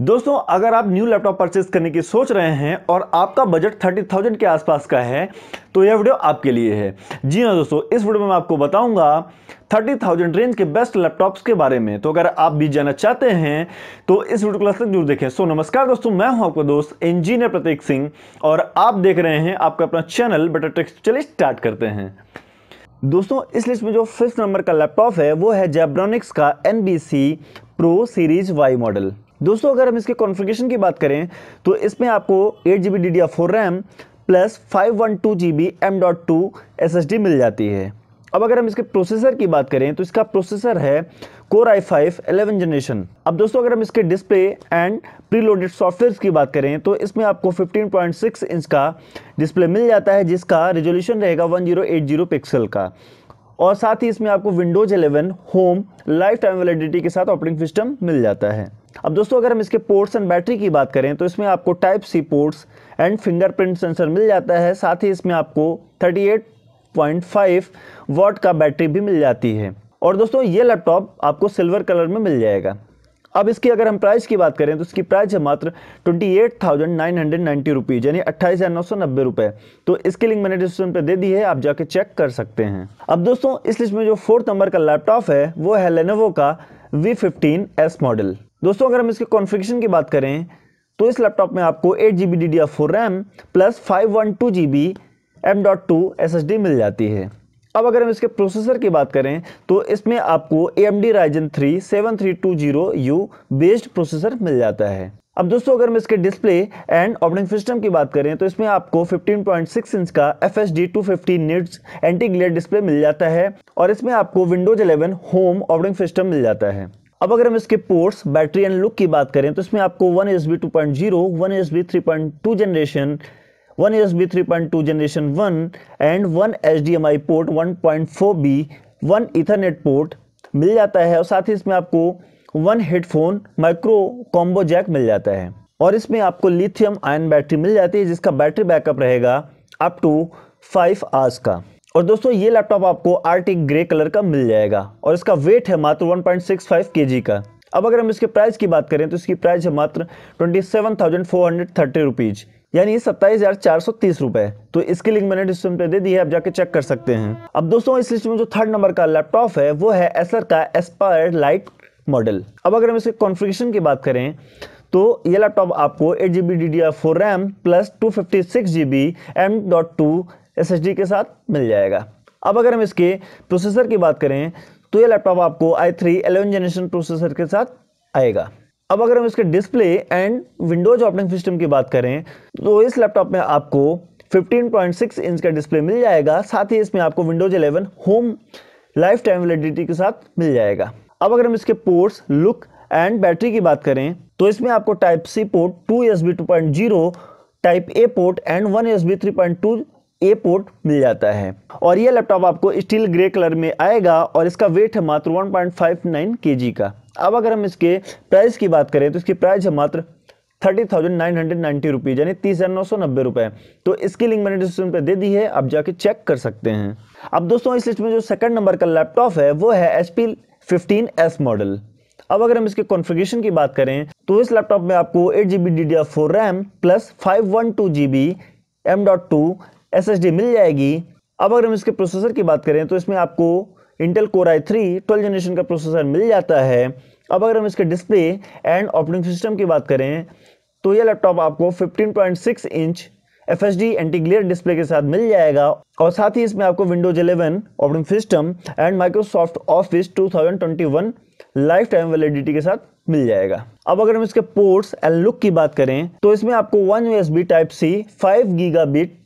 दोस्तों अगर आप न्यू लैपटॉप परचेज करने की सोच रहे हैं और आपका बजट थर्टी थाउजेंड के आसपास का है तो यह वीडियो आपके लिए है जी हाँ दोस्तों इस वीडियो में मैं आपको बताऊंगा थर्टी थाउजेंड रेंज के बेस्ट लैपटॉप्स के बारे में तो अगर आप भी जानना चाहते हैं तो इस वीडियो क्लास तक जरूर देखें सो नमस्कार दोस्तों मैं हूं आपका दोस्त इंजीनियर प्रतीक सिंह और आप देख रहे हैं आपका अपना चैनल बेटर टेक्स चलिए स्टार्ट करते हैं दोस्तों इस लिस्ट में जो फिफ्थ नंबर का लैपटॉप है वो है जेब्रॉनिक्स का N Pro series Y model दोस्तों अगर हम इसके कॉन्फ़िगरेशन की बात करें तो इसमें आपको eight G B D D four RAM plus five one two G B M dot two S S D मिल जाती है अब अगर हम इसके प्रोसेसर की बात करें तो इसका प्रोसेसर है core i five eleven generation अब दोस्तों अगर हम इसके डिस्प्ले एंड प्रीलोडेड सॉफ्टवेयर की बात करें तो इसमें आपको 15.6 इंच का डिस्प्ले मिल जाता है जिसका रेजोल्यूशन रहेगा 1080 पिक्सल का और साथ ही इसमें आपको Windows 11 home life time validity के साथ ऑपरेटिंग सिस्टम मिल जाता है अब दोस्तों अगर हम इसके पोर्ट्स एंड बैटरी की बात करें तो इसमें आपको type C ports and fingerprint sensor मिल जाता है साथ ही इसमें आपको 38.5 वॉट का बैटरी भी मिल जाती है और दोस्तों ये लैपटॉप आपको सिल्वर कलर में मिल जाएगा अब इसकी अगर हम प्राइस की बात करें तो इसकी प्राइस है मात्र twenty eight thousand nine hundred ninety rupees यानी अट्ठाईस हज़ार नौ सौ नब्बे रुपये तो इसकी लिंक मैंने डिस्क्रिप्शन पर दे दी है आप जाके चेक कर सकते हैं अब दोस्तों इस लिस्ट में जो फोर्थ नंबर का लैपटॉप है वो है लेनोवो का वी फिफ्टीन एस मॉडल दोस्तों अगर हम इसके कॉन्फ़िगरेशन की बात करें तो इस लैपटॉप में आपको eight G B D D four RAM plus five one two G B M dot two S S D मिल जाती है अब अगर हम इसके प्रोसेसर की बात करें तो इसमें आपको A M D Ryzen three seven three two zero U based processor मिल जाता है अब दोस्तों अगर हम इसके डिस्प्ले एंड ऑपरेटिंग सिस्टम की बात करें तो इसमें आपको 15.6 इंच का F S D two nits anti glare display मिल जाता है और इसमें आपको विंडोज 11 होम ऑपरेटिंग सिस्टम मिल जाता है अब अगर हम इसके पोर्ट्स बैटरी एंड लुक की बात करें तो इसमें आपको one S B two point zero one S B three point two generation one S B three point two generation one and one H D M I port one point four B one ethernet port मिल जाता है और साथ ही इसमें आपको one headphone micro combo jack मिल जाता है और इसमें आपको लिथियम आयन बैटरी मिल जाती है जिसका बैटरी बैकअप रहेगा अप टू फाइव आवर्स का और दोस्तों ये लैपटॉप आपको आर्टिक ग्रे कलर का मिल जाएगा और इसका वेट है मात्र 1.65 पॉइंट का अब अगर हम इसके प्राइस की बात करें तो इसकी प्राइस है मात्र twenty seven thousand four hundred thirty rupees यानी सत्ताईस हज़ार चार सौ तीस रुपये तो इसकी लिंक मैंने डिस्क्रिप्शन पे दे दी है आप जाके चेक कर सकते हैं अब दोस्तों इस लिस्ट में जो थर्ड नंबर का लैपटॉप है वो है एसर का एस्पायर लाइट मॉडल अब अगर हम इसके कॉन्फ्रिगेशन की बात करें तो ये लैपटॉप आपको eight G B D D R four RAM plus two fifty six G B M dot two S के साथ मिल जाएगा अब अगर हम इसके प्रोसेसर की बात करें तो ये लैपटॉप आपको I three eleven generation processor के साथ आएगा अब अगर हम इसके display and Windows operating system की बात करें तो इस लैपटॉप में आपको 15.6 इंच का डिस्प्ले मिल जाएगा साथ ही इसमें आपको Windows 11 home life time validity के साथ मिल जाएगा अब अगर हम इसके पोर्ट्स लुक एंड बैटरी की बात करें तो इसमें आपको type C port two S B two point zero type A port and one S B three point two A port मिल जाता है और यह लैपटॉप आपको स्टील ग्रे कलर में आएगा और इसका वेट है मात्र 1.59 पॉइंट का अब अगर हम इसके प्राइस की बात करें तो इसकी प्राइस है मात्र thirty thousand nine hundred ninety rupees यानी तीस हज़ार नौ सौ नब्बे रुपये तो इसकी लिंक मैंने डिस्क्रिप्शन पर दे दी है आप जाके चेक कर सकते हैं अब दोस्तों इस लिस्ट में जो सेकंड नंबर का लैपटॉप है वो है H P fifteen S model अब अगर हम इसके कॉन्फ़िगरेशन की बात करें तो इस लैपटॉप में आपको eight G B D D R four RAM plus five one two G B M dot two S मिल जाएगी अब अगर हम इसके प्रोसेसर की बात करें तो इसमें आपको Intel core I three twelve generation का प्रोसेसर मिल जाता है अब अगर हम इसके डिस्प्ले एंड ऑपरेटिंग सिस्टम की बात करें तो यह लैपटॉप आपको 15.6 inch F S D anti glare display के साथ मिल जाएगा और साथ ही इसमें आपको Windows 11 operating system and Microsoft office 2021 life time validity के साथ मिल जाएगा अब अगर हम इसके पोर्ट्स एंड लुक की बात करें तो इसमें आपको one U S B type C five giga bit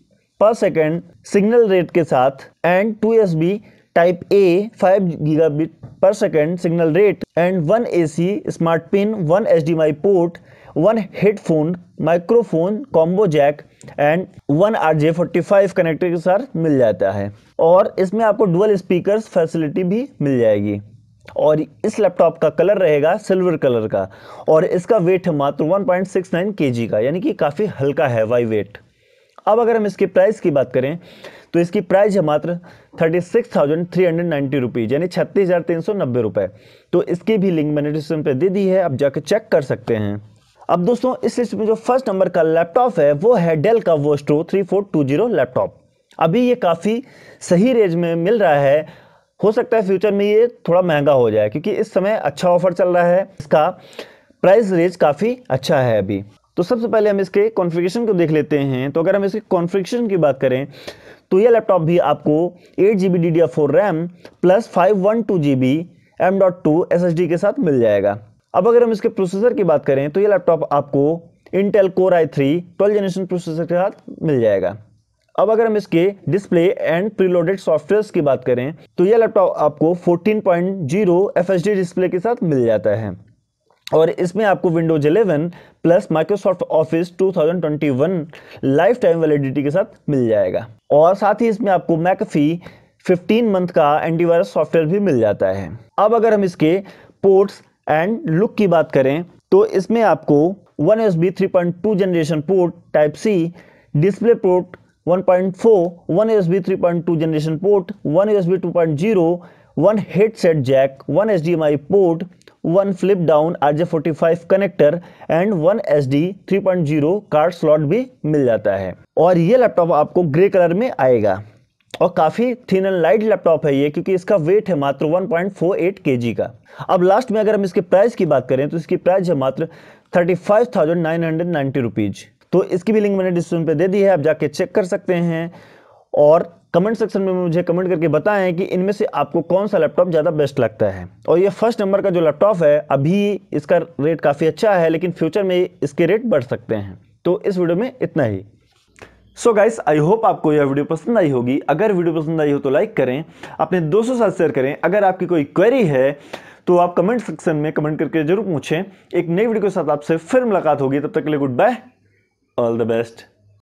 per second signal rate के साथ and two S B type A 5 gigabit per second signal rate and one A C smart pin one H D my port one headphone microphone combo jack and one R J forty five connector के साथ मिल जाता है और इसमें आपको dual speaker facility भी मिल जाएगी और इस लैपटॉप का कलर रहेगा सिल्वर कलर का और इसका वेट है मात्र 1.69 केजी का यानी कि काफ़ी हल्का है वाई वेट अब अगर हम इसकी प्राइस की बात करें तो इसकी प्राइस है मात्र thirty six thousand three hundred ninety rupees यानी छत्तीस हज़ार तीन सौ नब्बे रुपये तो इसकी भी लिंक मैंने डिस्क्रिप्शन पे दे दी है अब जाके चेक कर सकते हैं अब दोस्तों इस लिस्ट में जो फर्स्ट नंबर का लैपटॉप है वो है डेल का वो स्टो three four two zero laptop अभी ये काफ़ी सही रेंज में मिल रहा है हो सकता है फ्यूचर में ये थोड़ा महंगा हो जाए क्योंकि इस समय अच्छा ऑफर चल रहा है इसका प्राइस रेंज काफ़ी अच्छा है अभी तो सबसे पहले हम इसके कॉन्फ़िगरेशन को देख लेते हैं तो अगर हम इसके कॉन्फ़िगरेशन की बात करें तो यह लैपटॉप भी आपको eight G B D four RAM plus five one two G B M dot two S S D के साथ मिल जाएगा अब अगर हम इसके प्रोसेसर की बात करें तो यह लैपटॉप आपको Intel core I three twelve generation processor के साथ मिल जाएगा अब अगर हम इसके डिस्प्ले एंड प्रीलोडेड सॉफ्टवेयर की बात करें तो यह लैपटॉप आपको 14.0 पॉइंट डिस्प्ले के साथ मिल जाता है और इसमें आपको Windows 11 plus Microsoft office 2021 life time validity के साथ मिल जाएगा और साथ ही इसमें आपको मैकफी 15 मंथ का एंटीवायरस सॉफ्टवेयर भी मिल जाता है अब अगर हम इसके पोर्ट्स एंड लुक की बात करें तो इसमें आपको one S B three point two generation port type C display port one point four one S B three point two generation port one S B two point zero one headset jack one H D M I port one flip down R forty five connector and one S D three point zero card slot भी मिल जाता है और ये laptop आपको grey colour में आएगा और काफ़ी थिन एंड लाइट लैपटॉप है ये क्योंकि इसका वेट है मात्र 1.48 पॉइंट का अब लास्ट में अगर हम इसके प्राइस की बात करें तो इसकी प्राइस है मात्र thirty five thousand nine hundred ninety rupees तो इसकी भी लिंक मैंने डिस्क्रिप्शन पे दे दी है आप जाके चेक कर सकते हैं और कमेंट सेक्शन में मुझे कमेंट करके बताएं कि इनमें से आपको कौन सा लैपटॉप ज़्यादा बेस्ट लगता है और ये फर्स्ट नंबर का जो लैपटॉप है अभी इसका रेट काफ़ी अच्छा है लेकिन फ्यूचर में इसके रेट बढ़ सकते हैं तो इस वीडियो में इतना ही सो गाइस आई होप आपको यह वीडियो पसंद आई होगी अगर वीडियो पसंद आई हो तो लाइक करें अपने दोस्तों साथ शेयर करें अगर आपकी कोई क्वेरी है तो आप कमेंट सेक्शन में कमेंट करके जरूर पूछें एक नई वीडियो के साथ आपसे फिर मुलाकात होगी तब तक के लिए good bye all the best